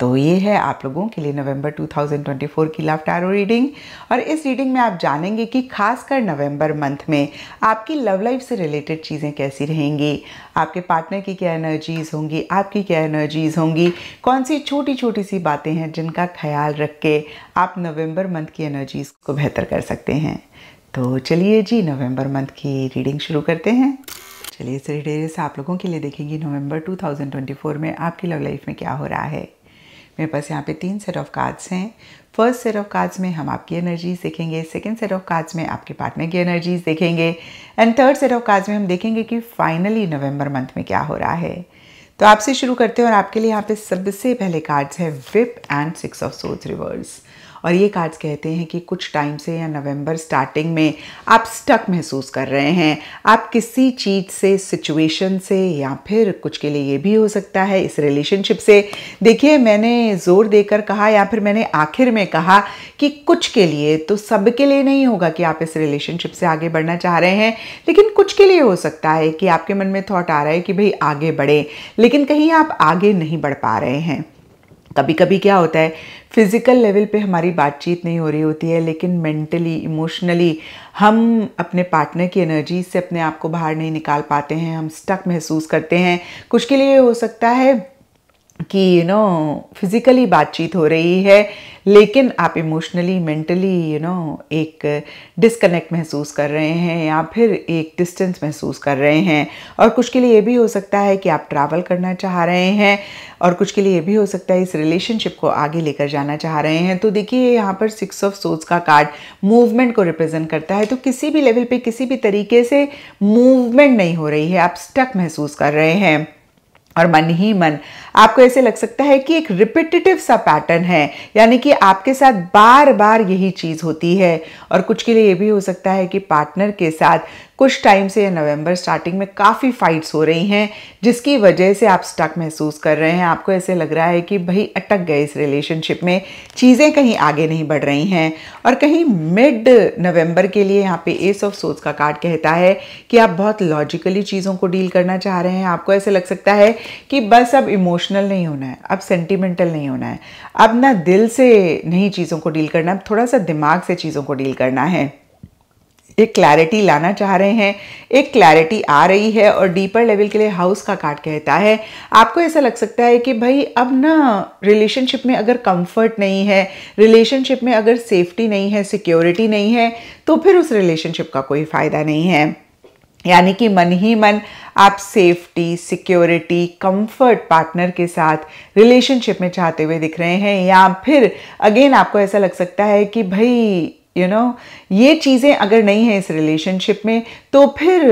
तो ये है आप लोगों के लिए नवंबर 2024 की लव टैरो रीडिंग और इस रीडिंग में आप जानेंगे कि खासकर नवंबर मंथ में आपकी लव लाइफ से रिलेटेड चीज़ें कैसी रहेंगी आपके पार्टनर की क्या एनर्जीज़ होंगी आपकी क्या एनर्जीज़ होंगी कौन सी छोटी छोटी सी बातें हैं जिनका ख्याल रख के आप नवंबर मंथ की एनर्जीज़ को बेहतर कर सकते हैं तो चलिए जी नवंबर मंथ की रीडिंग शुरू करते हैं चलिए इस रीडिंग से आप लोगों के लिए देखेंगे नवंबर 2024 में आपकी लव लाइफ में क्या हो रहा है मेरे पास यहाँ पे तीन सेट ऑफ कार्ड्स हैं फर्स्ट सेट ऑफ कार्ड्स में हम आपकी एनर्जीज देखेंगे सेकेंड सेट ऑफ कार्ड्स में आपके पार्टनर की एनर्जीज देखेंगे and third set of cards में हम देखेंगे कि फाइनली नवंबर मंथ में क्या हो रहा है तो आपसे शुरू करते हैं और आपके लिए यहाँ पे सबसे पहले कार्ड्स है विप एंड सिक्स ऑफ सोच रिवर्स और ये कार्ड्स कहते हैं कि कुछ टाइम से या नवंबर स्टार्टिंग में आप स्टक महसूस कर रहे हैं आप किसी चीज़ से सिचुएशन से या फिर कुछ के लिए ये भी हो सकता है इस रिलेशनशिप से देखिए मैंने ज़ोर देकर कहा या फिर मैंने आखिर में कहा कि कुछ के लिए तो सबके लिए नहीं होगा कि आप इस रिलेशनशिप से आगे बढ़ना चाह रहे हैं लेकिन कुछ के लिए हो सकता है कि आपके मन में थॉट आ रहा है कि भाई आगे बढ़े लेकिन कहीं आप आगे नहीं बढ़ पा रहे हैं कभी कभी क्या होता है फिज़िकल लेवल पे हमारी बातचीत नहीं हो रही होती है लेकिन मेंटली इमोशनली हम अपने पार्टनर की एनर्जी से अपने आप को बाहर नहीं निकाल पाते हैं हम स्टक महसूस करते हैं कुछ के लिए हो सकता है कि यू नो फिज़िकली बातचीत हो रही है लेकिन आप इमोशनली मेंटली यू नो एक डिस्कनेक्ट महसूस कर रहे हैं या फिर एक डिस्टेंस महसूस कर रहे हैं और कुछ के लिए ये भी हो सकता है कि आप ट्रैवल करना चाह रहे हैं और कुछ के लिए ये भी हो सकता है इस रिलेशनशिप को आगे लेकर जाना चाह रहे हैं तो देखिए यहाँ पर सिक्स ऑफ सोच का कार्ड मूवमेंट को रिप्रेजेंट करता है तो किसी भी लेवल पर किसी भी तरीके से मूवमेंट नहीं हो रही है आप स्टक महसूस कर रहे हैं और मन ही मन आपको ऐसे लग सकता है कि एक रिपीटिटिव सा पैटर्न है यानी कि आपके साथ बार बार यही चीज़ होती है और कुछ के लिए ये भी हो सकता है कि पार्टनर के साथ कुछ टाइम से नवंबर स्टार्टिंग में काफ़ी फाइट्स हो रही हैं जिसकी वजह से आप स्टक महसूस कर रहे हैं आपको ऐसे लग रहा है कि भाई अटक गए इस रिलेशनशिप में चीज़ें कहीं आगे नहीं बढ़ रही हैं और कहीं मिड नवंबर के लिए यहाँ पे एस ऑफ सोच का कार्ड कहता है कि आप बहुत लॉजिकली चीज़ों को डील करना चाह रहे हैं आपको ऐसे लग सकता है कि बस अब इमोशनल नहीं होना है अब सेंटिमेंटल नहीं होना है अब ना दिल से नहीं चीज़ों को डील करना अब थोड़ा सा दिमाग से चीज़ों को डील करना है एक क्लैरिटी लाना चाह रहे हैं एक क्लैरिटी आ रही है और डीपर लेवल के लिए हाउस का कार्ड कहता है आपको ऐसा लग सकता है कि भाई अब ना रिलेशनशिप में अगर कंफर्ट नहीं है रिलेशनशिप में अगर सेफ्टी नहीं है सिक्योरिटी नहीं है तो फिर उस रिलेशनशिप का कोई फ़ायदा नहीं है यानी कि मन ही मन आप सेफ्टी सिक्योरिटी कंफर्ट पार्टनर के साथ रिलेशनशिप में चाहते हुए दिख रहे हैं या फिर अगेन आपको ऐसा लग सकता है कि भाई यू you नो know, ये चीज़ें अगर नहीं है इस रिलेशनशिप में तो फिर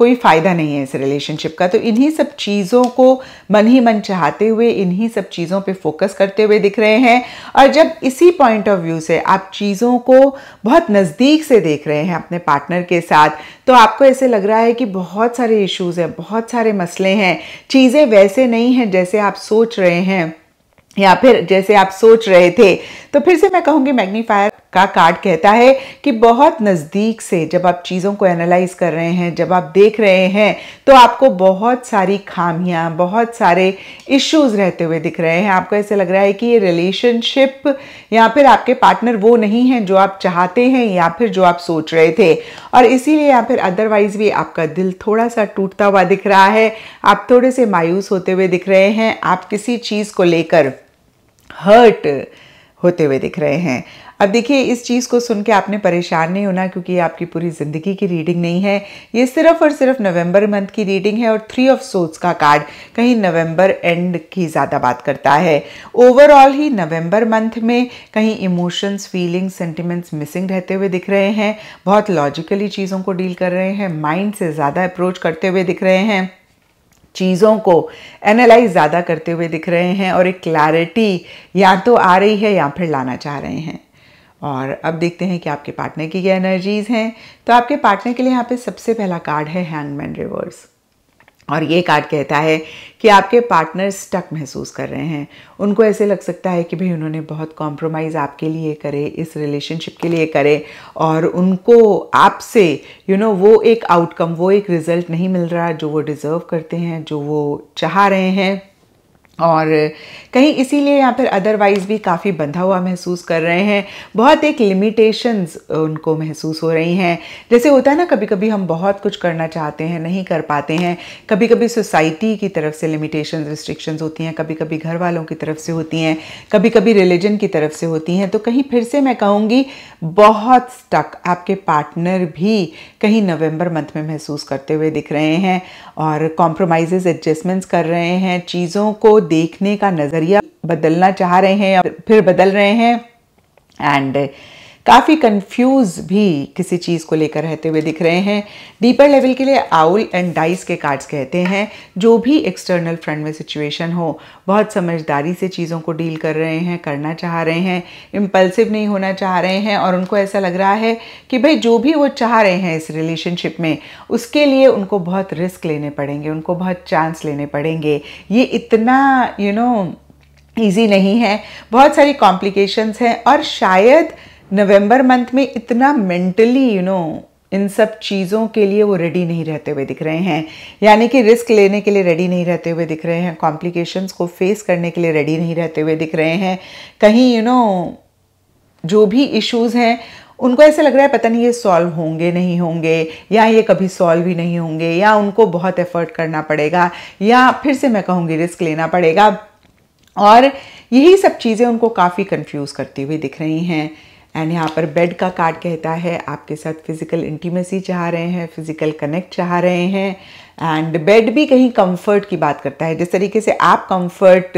कोई फ़ायदा नहीं है इस रिलेशनशिप का तो इन्हीं सब चीज़ों को मन ही मन चाहते हुए इन्हीं सब चीज़ों पे फोकस करते हुए दिख रहे हैं और जब इसी पॉइंट ऑफ व्यू से आप चीज़ों को बहुत नज़दीक से देख रहे हैं अपने पार्टनर के साथ तो आपको ऐसे लग रहा है कि बहुत सारे इश्यूज़ हैं बहुत सारे मसले हैं चीज़ें वैसे नहीं हैं जैसे आप सोच रहे हैं या फिर जैसे आप सोच रहे थे तो फिर से मैं कहूँगी मैग्नीफायर का कार्ड कहता है कि बहुत नज़दीक से जब आप चीज़ों को एनालाइज कर रहे हैं जब आप देख रहे हैं तो आपको बहुत सारी खामियां बहुत सारे इश्यूज रहते हुए दिख रहे हैं आपको ऐसे लग रहा है कि ये रिलेशनशिप या फिर आपके पार्टनर वो नहीं हैं जो आप चाहते हैं या फिर जो आप सोच रहे थे और इसीलिए या फिर अदरवाइज भी आपका दिल थोड़ा सा टूटता हुआ दिख रहा है आप थोड़े से मायूस होते हुए दिख रहे हैं आप किसी चीज़ को लेकर हर्ट होते हुए दिख रहे हैं अब देखिए इस चीज़ को सुन के आपने परेशान नहीं होना क्योंकि ये आपकी पूरी ज़िंदगी की रीडिंग नहीं है ये सिर्फ और सिर्फ नवंबर मंथ की रीडिंग है और थ्री ऑफ सोट्स का कार्ड कहीं नवंबर एंड की ज़्यादा बात करता है ओवरऑल ही नवंबर मंथ में कहीं इमोशंस फीलिंग्स सेंटिमेंट्स मिसिंग रहते हुए दिख रहे हैं बहुत लॉजिकली चीज़ों को डील कर रहे हैं माइंड से ज़्यादा अप्रोच करते हुए दिख रहे हैं चीज़ों को एनालाइज ज़्यादा करते हुए दिख रहे हैं और एक क्लैरिटी या तो आ रही है या फिर लाना चाह रहे हैं और अब देखते हैं कि आपके पार्टनर की क्या एनर्जीज़ हैं तो आपके पार्टनर के लिए यहाँ पे सबसे पहला कार्ड है हैंगमैन रिवर्स और ये कार्ड कहता है कि आपके पार्टनर स्टक महसूस कर रहे हैं उनको ऐसे लग सकता है कि भाई उन्होंने बहुत कॉम्प्रोमाइज़ आपके लिए करे इस रिलेशनशिप के लिए करे और उनको आपसे यू नो वो एक आउटकम वो एक रिज़ल्ट नहीं मिल रहा जो वो डिज़र्व करते हैं जो वो चाह रहे हैं और कहीं इसीलिए या फिर अदरवाइज़ भी काफ़ी बंधा हुआ महसूस कर रहे हैं बहुत एक लिमिटेशंस उनको महसूस हो रही हैं जैसे होता है ना कभी कभी हम बहुत कुछ करना चाहते हैं नहीं कर पाते हैं कभी कभी सोसाइटी की तरफ से लिमिटेशंस रिस्ट्रिक्शंस होती हैं कभी कभी घर वालों की तरफ से होती हैं कभी कभी रिलीजन की तरफ से होती हैं तो कहीं फिर से मैं कहूँगी बहुत स्टक आपके पार्टनर भी कहीं नवम्बर मंथ में महसूस करते हुए दिख रहे हैं और कॉम्प्रोमाइज़ एडजस्टमेंट्स कर रहे हैं चीज़ों को देखने का नज़रिया बदलना चाह रहे हैं फिर बदल रहे हैं एंड काफ़ी कंफ्यूज भी किसी चीज़ को लेकर रहते हुए दिख रहे हैं डीपर लेवल के लिए आउल एंड डाइस के कार्ड्स कहते हैं जो भी एक्सटर्नल फ्रंट में सिचुएशन हो बहुत समझदारी से चीज़ों को डील कर रहे हैं करना चाह रहे हैं इम्पल्सिव नहीं होना चाह रहे हैं और उनको ऐसा लग रहा है कि भाई जो भी वो चाह रहे हैं इस रिलेशनशिप में उसके लिए उनको बहुत रिस्क लेने पड़ेंगे उनको बहुत चांस लेने पड़ेंगे ये इतना you you know know, easy नहीं है बहुत सारी कॉम्प्लिकेशंस हैं और शायद नवंबर मंथ में इतना मेंटली यू नो इन सब चीज़ों के लिए वो रेडी नहीं रहते हुए दिख रहे हैं यानी कि रिस्क लेने के लिए रेडी नहीं रहते हुए दिख रहे हैं कॉम्प्लिकेशंस को फेस करने के लिए रेडी नहीं रहते हुए दिख रहे हैं कहीं यू you नो know, जो भी इश्यूज़ हैं उनको ऐसे लग रहा है पता नहीं ये सॉल्व होंगे नहीं होंगे या ये कभी सॉल्व ही नहीं होंगे या उनको बहुत एफर्ट करना पड़ेगा या फिर से मैं कहूँगी रिस्क लेना पड़ेगा और यही सब चीज़ें उनको काफ़ी कंफ्यूज करती हुई दिख रही हैं एंड यहाँ पर बेड का कार्ड कहता है आपके साथ फिज़िकल इंटीमेसी चाह रहे हैं फिज़िकल कनेक्ट चाह रहे हैं एंड बेड भी कहीं कंफर्ट की बात करता है जिस तरीके से आप कंफर्ट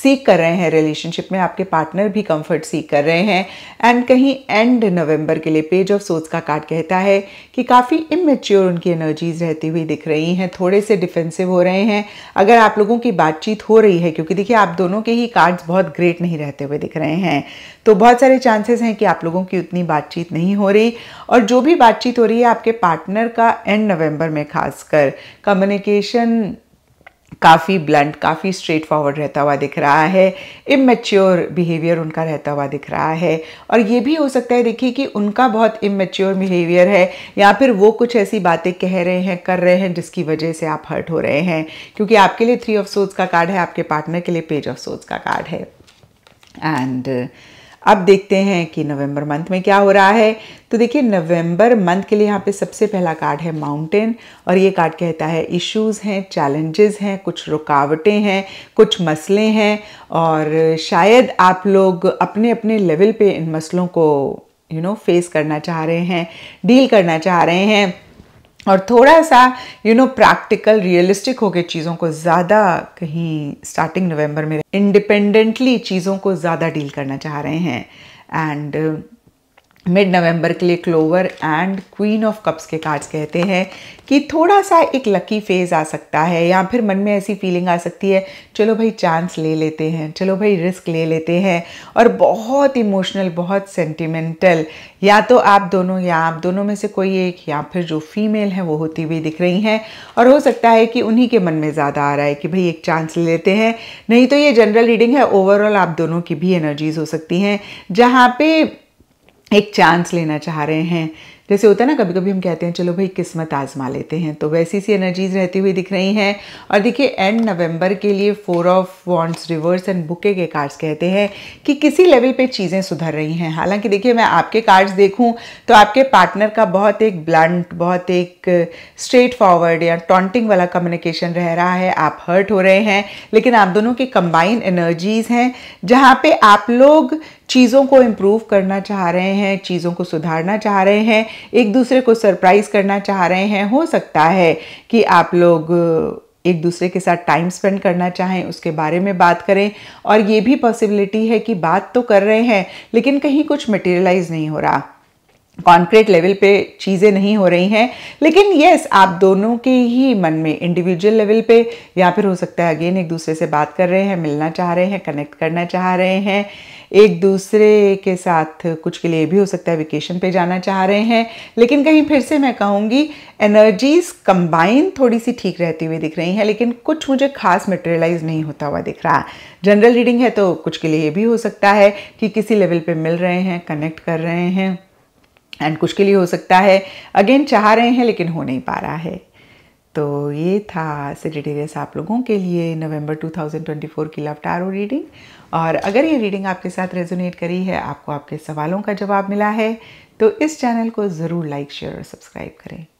सीख uh, कर रहे हैं रिलेशनशिप में आपके पार्टनर भी कंफर्ट सीख कर रहे हैं एंड कहीं एंड नवंबर के लिए पेज ऑफ सोच का कार्ड कहता है कि काफ़ी इमेच्योर उनकी एनर्जीज रहती हुई दिख रही हैं थोड़े से डिफेंसिव हो रहे हैं अगर आप लोगों की बातचीत हो रही है क्योंकि देखिए आप दोनों के ही कार्ड्स बहुत ग्रेट नहीं रहते हुए दिख रहे हैं तो बहुत सारे चांसेस हैं कि आप लोगों की उतनी बातचीत नहीं हो रही और जो भी बातचीत हो रही है आपके पार्टनर का एंड नवंबर में खासकर कम्युनिकेशन काफ़ी ब्लंट काफ़ी स्ट्रेट फॉरवर्ड रहता हुआ दिख रहा है इमेच्योर बिहेवियर उनका रहता हुआ दिख रहा है और ये भी हो सकता है देखिए कि उनका बहुत इमेच्योर बिहेवियर है या फिर वो कुछ ऐसी बातें कह रहे हैं कर रहे हैं जिसकी वजह से आप हर्ट हो रहे हैं क्योंकि आपके लिए थ्री ऑफ सोच का कार्ड है आपके पार्टनर के लिए पेज ऑफ सोच का कार्ड है एंड uh, अब देखते हैं कि नवंबर मंथ में क्या हो रहा है तो देखिए नवंबर मंथ के लिए यहाँ पे सबसे पहला कार्ड है माउंटेन और ये कार्ड कहता है इश्यूज हैं चैलेंजेस हैं कुछ रुकावटें हैं कुछ मसले हैं और शायद आप लोग अपने अपने लेवल पे इन मसलों को यू नो फेस करना चाह रहे हैं डील करना चाह रहे हैं और थोड़ा सा यू नो प्रैक्टिकल रियलिस्टिक होके चीज़ों को ज़्यादा कहीं स्टार्टिंग नवंबर में इंडिपेंडेंटली चीज़ों को ज़्यादा डील करना चाह रहे हैं एंड मिड नवंबर के लिए clover and queen of cups के कार्ड्स कहते हैं कि थोड़ा सा एक लकी फेज़ आ सकता है या फिर मन में ऐसी फीलिंग आ सकती है चलो भाई चांस ले लेते हैं चलो भाई रिस्क ले लेते हैं और बहुत इमोशनल बहुत सेंटिमेंटल या तो आप दोनों या आप दोनों में से कोई एक या फिर जो फीमेल है वो होती हुई दिख रही हैं और हो सकता है कि उन्हीं के मन में ज़्यादा आ रहा है कि भाई एक चांस ले लेते हैं नहीं तो ये जनरल रीडिंग है ओवरऑल आप दोनों की भी एनर्जीज हो सकती हैं जहाँ पे एक चांस लेना चाह रहे हैं जैसे होता है ना कभी कभी हम कहते हैं चलो भाई किस्मत आजमा लेते हैं तो वैसी सी एनर्जीज रहती हुई दिख रही हैं और देखिए एंड नवंबर के लिए four of wands reverse and bouquet के कार्ड्स कहते हैं कि किसी लेवल पे चीज़ें सुधर रही हैं हालांकि देखिए मैं आपके कार्ड्स देखूं तो आपके पार्टनर का बहुत एक ब्लंट बहुत एक स्ट्रेट फॉरवर्ड या टॉन्टिंग वाला कम्युनिकेशन रह रहा है आप हर्ट हो रहे हैं लेकिन आप दोनों की कंबाइंड एनर्जीज हैं जहाँ पर आप लोग चीज़ों को इम्प्रूव करना चाह रहे हैं चीज़ों को सुधारना चाह रहे हैं एक दूसरे को सरप्राइज़ करना चाह रहे हैं हो सकता है कि आप लोग एक दूसरे के साथ टाइम स्पेंड करना चाहें उसके बारे में बात करें और ये भी पॉसिबिलिटी है कि बात तो कर रहे हैं लेकिन कहीं कुछ मटेरियलाइज नहीं हो रहा कॉन्क्रीट लेवल पे चीज़ें नहीं हो रही हैं लेकिन यस आप दोनों के ही मन में इंडिविजुअल लेवल पे या फिर हो सकता है अगेन एक दूसरे से बात कर रहे हैं मिलना चाह रहे हैं कनेक्ट करना चाह रहे हैं एक दूसरे के साथ कुछ के लिए भी हो सकता है वेकेशन पे जाना चाह रहे हैं लेकिन कहीं फिर से मैं कहूँगी एनर्जीज कंबाइन थोड़ी सी ठीक रहती हुई दिख रही हैं लेकिन कुछ मुझे खास मटेरियलाइज नहीं होता हुआ दिख रहा जनरल रीडिंग है तो कुछ के लिए ये भी हो सकता है कि किसी लेवल पर मिल रहे हैं कनेक्ट कर रहे हैं एंड कुछ के लिए हो सकता है अगेन चाह रहे हैं लेकिन हो नहीं पा रहा है तो ये था सेजिटेरियस आप लोगों के लिए नवंबर 2024 की लव टारो रीडिंग और अगर ये रीडिंग आपके साथ रेजोनेट करी है आपको आपके सवालों का जवाब मिला है तो इस चैनल को ज़रूर लाइक शेयर और सब्सक्राइब करें